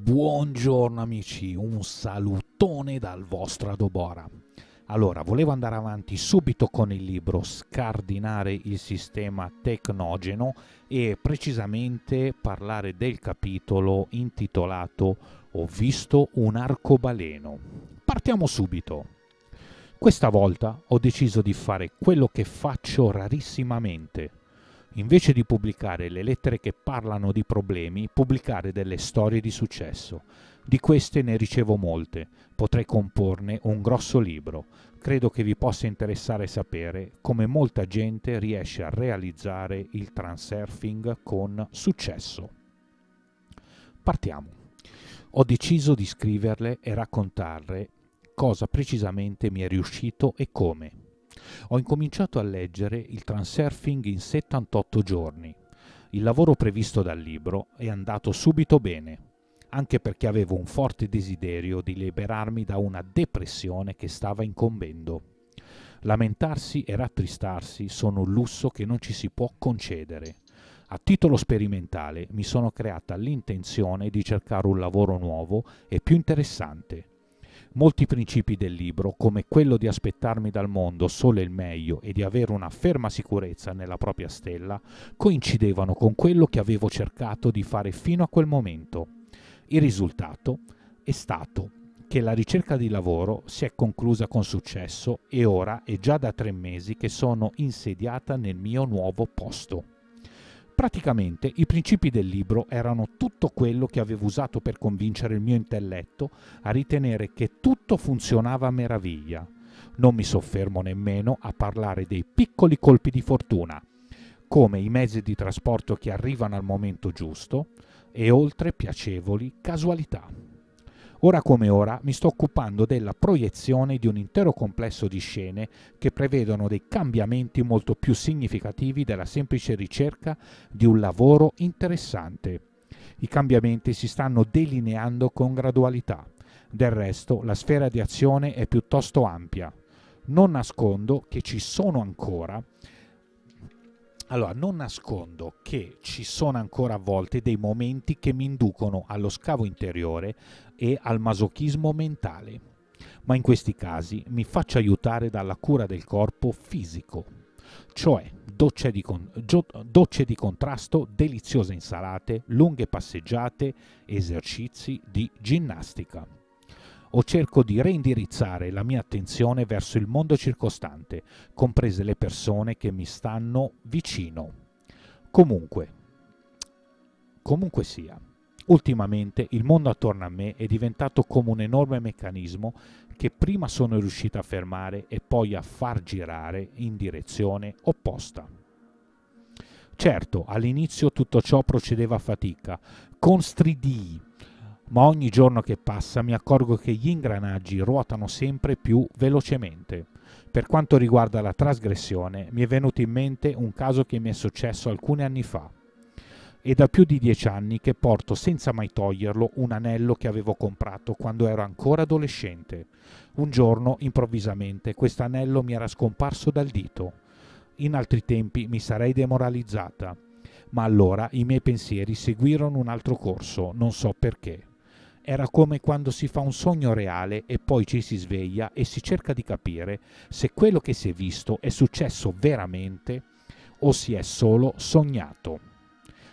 Buongiorno amici, un salutone dal vostro Adobora. Allora, volevo andare avanti subito con il libro Scardinare il sistema tecnogeno e precisamente parlare del capitolo intitolato Ho visto un arcobaleno. Partiamo subito. Questa volta ho deciso di fare quello che faccio rarissimamente, invece di pubblicare le lettere che parlano di problemi, pubblicare delle storie di successo. Di queste ne ricevo molte, potrei comporne un grosso libro. Credo che vi possa interessare sapere come molta gente riesce a realizzare il transurfing con successo. Partiamo. Ho deciso di scriverle e raccontarle cosa precisamente mi è riuscito e come ho incominciato a leggere Il Transurfing in 78 giorni. Il lavoro previsto dal libro è andato subito bene, anche perché avevo un forte desiderio di liberarmi da una depressione che stava incombendo. Lamentarsi e rattristarsi sono un lusso che non ci si può concedere. A titolo sperimentale mi sono creata l'intenzione di cercare un lavoro nuovo e più interessante. Molti principi del libro, come quello di aspettarmi dal mondo solo il meglio e di avere una ferma sicurezza nella propria stella, coincidevano con quello che avevo cercato di fare fino a quel momento. Il risultato è stato che la ricerca di lavoro si è conclusa con successo e ora è già da tre mesi che sono insediata nel mio nuovo posto. Praticamente i principi del libro erano tutto quello che avevo usato per convincere il mio intelletto a ritenere che tutto funzionava a meraviglia. Non mi soffermo nemmeno a parlare dei piccoli colpi di fortuna, come i mezzi di trasporto che arrivano al momento giusto e oltre piacevoli casualità. Ora come ora mi sto occupando della proiezione di un intero complesso di scene che prevedono dei cambiamenti molto più significativi della semplice ricerca di un lavoro interessante. I cambiamenti si stanno delineando con gradualità. Del resto la sfera di azione è piuttosto ampia. Non nascondo che ci sono ancora allora, non nascondo che ci sono ancora a volte dei momenti che mi inducono allo scavo interiore e al masochismo mentale, ma in questi casi mi faccio aiutare dalla cura del corpo fisico, cioè docce di, con- docce di contrasto, deliziose insalate, lunghe passeggiate, esercizi di ginnastica o cerco di reindirizzare la mia attenzione verso il mondo circostante, comprese le persone che mi stanno vicino. Comunque, comunque sia, ultimamente il mondo attorno a me è diventato come un enorme meccanismo che prima sono riuscito a fermare e poi a far girare in direzione opposta. Certo, all'inizio tutto ciò procedeva a fatica, con stridii, ma ogni giorno che passa mi accorgo che gli ingranaggi ruotano sempre più velocemente. Per quanto riguarda la trasgressione, mi è venuto in mente un caso che mi è successo alcuni anni fa. È da più di dieci anni che porto senza mai toglierlo un anello che avevo comprato quando ero ancora adolescente. Un giorno, improvvisamente, questo anello mi era scomparso dal dito. In altri tempi mi sarei demoralizzata. Ma allora i miei pensieri seguirono un altro corso, non so perché. Era come quando si fa un sogno reale e poi ci si sveglia e si cerca di capire se quello che si è visto è successo veramente o si è solo sognato.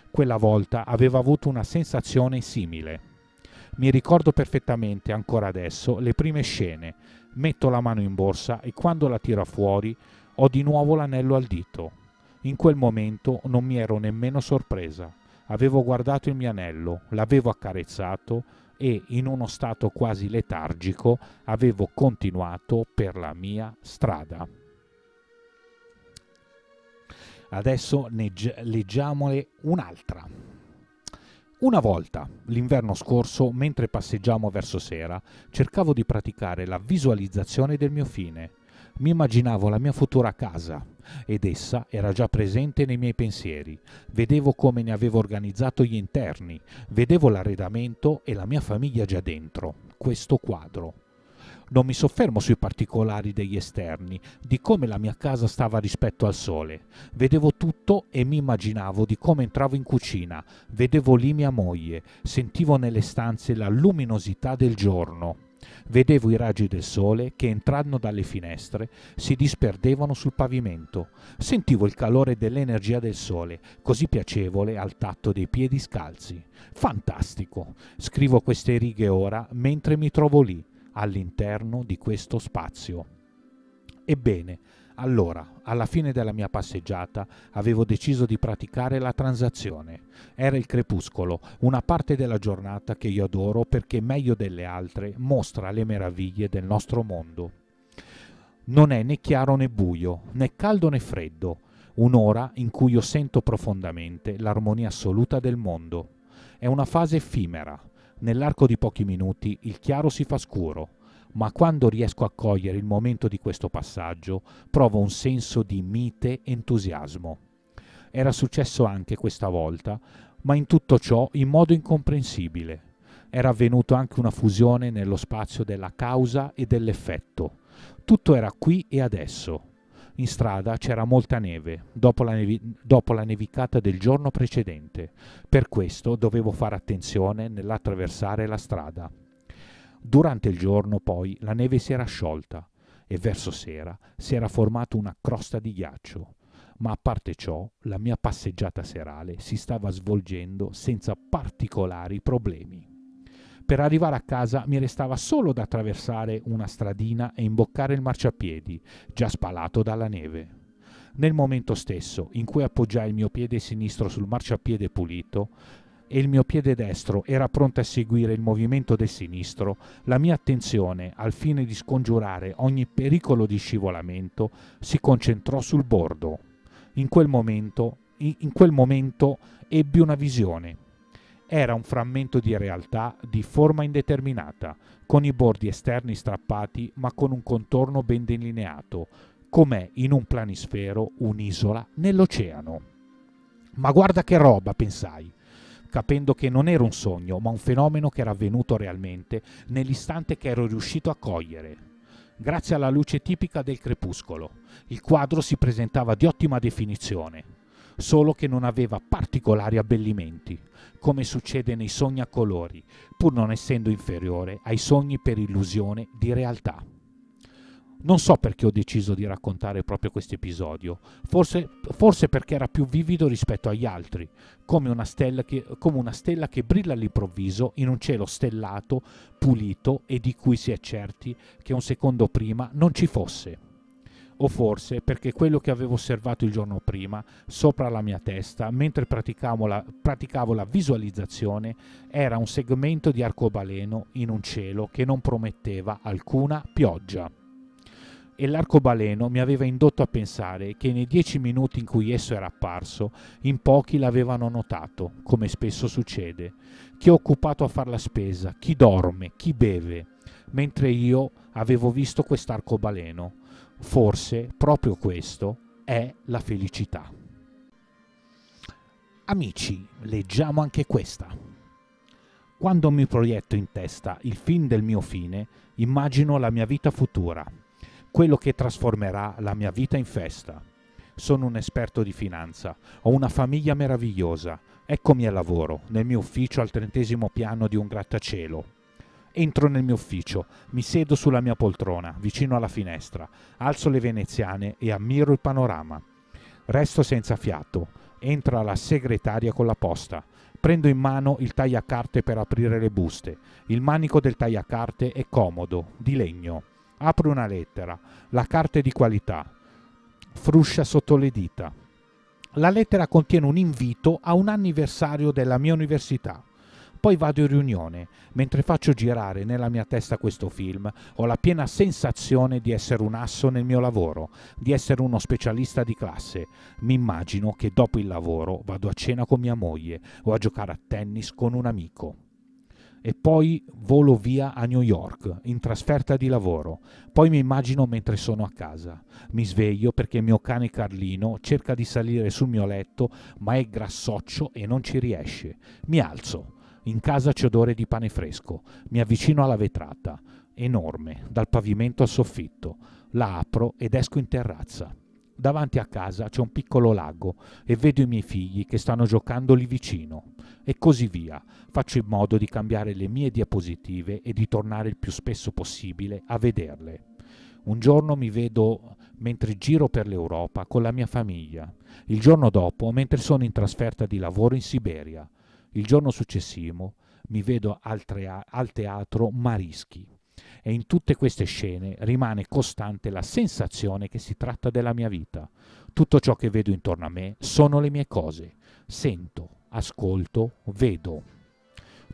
Quella volta aveva avuto una sensazione simile. Mi ricordo perfettamente ancora adesso le prime scene. Metto la mano in borsa e quando la tiro fuori ho di nuovo l'anello al dito. In quel momento non mi ero nemmeno sorpresa. Avevo guardato il mio anello, l'avevo accarezzato, e in uno stato quasi letargico avevo continuato per la mia strada. Adesso leggiamole un'altra. Una volta, l'inverno scorso, mentre passeggiamo verso sera, cercavo di praticare la visualizzazione del mio fine mi immaginavo la mia futura casa ed essa era già presente nei miei pensieri. Vedevo come ne avevo organizzato gli interni, vedevo l'arredamento e la mia famiglia già dentro, questo quadro. Non mi soffermo sui particolari degli esterni, di come la mia casa stava rispetto al sole. Vedevo tutto e mi immaginavo di come entravo in cucina, vedevo lì mia moglie, sentivo nelle stanze la luminosità del giorno. Vedevo i raggi del sole che entrando dalle finestre si disperdevano sul pavimento. Sentivo il calore dell'energia del sole, così piacevole al tatto dei piedi scalzi. Fantastico! Scrivo queste righe ora mentre mi trovo lì, all'interno di questo spazio. Ebbene, allora, alla fine della mia passeggiata, avevo deciso di praticare la transazione. Era il crepuscolo, una parte della giornata che io adoro perché meglio delle altre mostra le meraviglie del nostro mondo. Non è né chiaro né buio, né caldo né freddo, un'ora in cui io sento profondamente l'armonia assoluta del mondo. È una fase effimera. Nell'arco di pochi minuti il chiaro si fa scuro ma quando riesco a cogliere il momento di questo passaggio, provo un senso di mite entusiasmo. Era successo anche questa volta, ma in tutto ciò in modo incomprensibile. Era avvenuta anche una fusione nello spazio della causa e dell'effetto. Tutto era qui e adesso. In strada c'era molta neve, dopo la, nevi- dopo la, nevicata del giorno precedente. Per questo dovevo fare attenzione nell'attraversare la strada. Durante il giorno poi la neve si era sciolta e verso sera si era formata una crosta di ghiaccio, ma a parte ciò la mia passeggiata serale si stava svolgendo senza particolari problemi. Per arrivare a casa mi restava solo da attraversare una stradina e imboccare il marciapiedi, già spalato dalla neve. Nel momento stesso in cui appoggiai il mio piede sinistro sul marciapiede pulito, e il mio piede destro era pronto a seguire il movimento del sinistro, la mia attenzione, al fine di scongiurare ogni pericolo di scivolamento, si concentrò sul bordo. In quel momento, in quel momento ebbi una visione. Era un frammento di realtà di forma indeterminata, con i bordi esterni strappati ma con un contorno ben delineato, com'è in un planisfero un'isola nell'oceano. Ma guarda che roba, pensai capendo che non era un sogno, ma un fenomeno che era avvenuto realmente nell'istante che ero riuscito a cogliere. Grazie alla luce tipica del crepuscolo, il quadro si presentava di ottima definizione, solo che non aveva particolari abbellimenti, come succede nei sogni a colori, pur non essendo inferiore ai sogni per illusione di realtà. Non so perché ho deciso di raccontare proprio questo episodio, forse, forse, perché era più vivido rispetto agli altri, come una, che, come una stella che brilla all'improvviso in un cielo stellato, pulito e di cui si è certi che un secondo prima non ci fosse. O forse perché quello che avevo osservato il giorno prima, sopra la mia testa, mentre praticavo la, praticavo la visualizzazione, era un segmento di arcobaleno in un cielo che non prometteva alcuna pioggia e l'arcobaleno mi aveva indotto a pensare che nei dieci minuti in cui esso era apparso, in pochi l'avevano notato, come spesso succede. Chi è occupato a far la spesa, chi dorme, chi beve, mentre io avevo visto quest'arcobaleno. Forse proprio questo è la felicità. Amici, leggiamo anche questa. Quando mi proietto in testa il fin del mio fine, immagino la mia vita futura, quello che trasformerà la mia vita in festa. Sono un esperto di finanza, ho una famiglia meravigliosa, eccomi al lavoro, nel mio ufficio al trentesimo piano di un grattacielo. Entro nel mio ufficio, mi siedo sulla mia poltrona, vicino alla finestra, alzo le veneziane e ammiro il panorama. Resto senza fiato, entra la segretaria con la posta, Prendo in mano il tagliacarte per aprire le buste. Il manico del tagliacarte è comodo, di legno. Apre una lettera, la carta è di qualità, fruscia sotto le dita. La lettera contiene un invito a un anniversario della mia università. Poi vado in riunione, mentre faccio girare nella mia testa questo film, ho la piena sensazione di essere un asso nel mio lavoro, di essere uno specialista di classe. Mi immagino che dopo il lavoro vado a cena con mia moglie o a giocare a tennis con un amico e poi volo via a New York in trasferta di lavoro. Poi mi immagino mentre sono a casa. Mi sveglio perché mio cane Carlino cerca di salire sul mio letto, ma è grassoccio e non ci riesce. Mi alzo. In casa c'è odore di pane fresco. Mi avvicino alla vetrata, enorme, dal pavimento al soffitto. La apro ed esco in terrazza. Davanti a casa c'è un piccolo lago e vedo i miei figli che stanno giocando lì vicino. E così via. Faccio in modo di cambiare le mie diapositive e di tornare il più spesso possibile a vederle. Un giorno mi vedo mentre giro per l'Europa con la mia famiglia. Il giorno dopo mentre sono in trasferta di lavoro in Siberia. Il giorno successivo mi vedo al, al teatro Marischi. E in tutte queste scene rimane costante la sensazione che si tratta della mia vita. Tutto ciò che vedo intorno a me sono le mie cose. Sento, ascolto, vedo.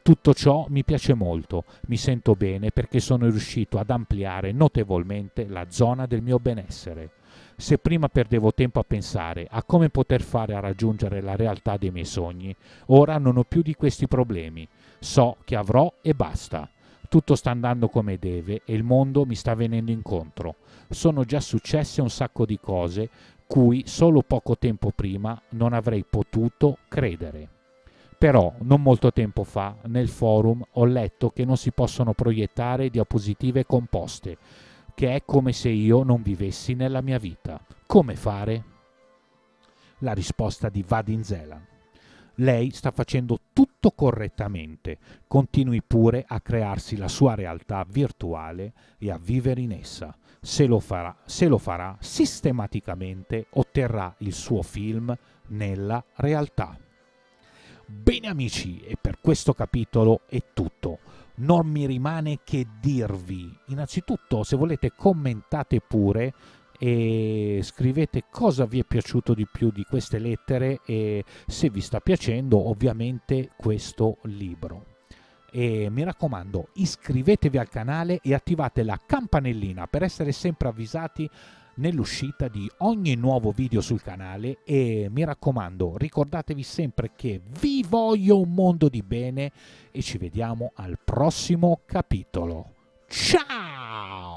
Tutto ciò mi piace molto, mi sento bene perché sono riuscito ad ampliare notevolmente la zona del mio benessere. Se prima perdevo tempo a pensare a come poter fare a raggiungere la realtà dei miei sogni, ora non ho più di questi problemi. So che avrò e basta. Tutto sta andando come deve e il mondo mi sta venendo incontro. Sono già successe un sacco di cose cui solo poco tempo prima non avrei potuto credere. Però non molto tempo fa nel forum ho letto che non si possono proiettare diapositive composte, che è come se io non vivessi nella mia vita. Come fare? La risposta di Vadin Zeland. Lei sta facendo tutto correttamente, continui pure a crearsi la sua realtà virtuale e a vivere in essa. Se lo farà, se lo farà sistematicamente otterrà il suo film nella realtà. Bene amici, e per questo capitolo è tutto. Non mi rimane che dirvi, innanzitutto se volete commentate pure e scrivete cosa vi è piaciuto di più di queste lettere e se vi sta piacendo ovviamente questo libro. E mi raccomando iscrivetevi al canale e attivate la campanellina per essere sempre avvisati nell'uscita di ogni nuovo video sul canale e mi raccomando ricordatevi sempre che vi voglio un mondo di bene e ci vediamo al prossimo capitolo. Ciao!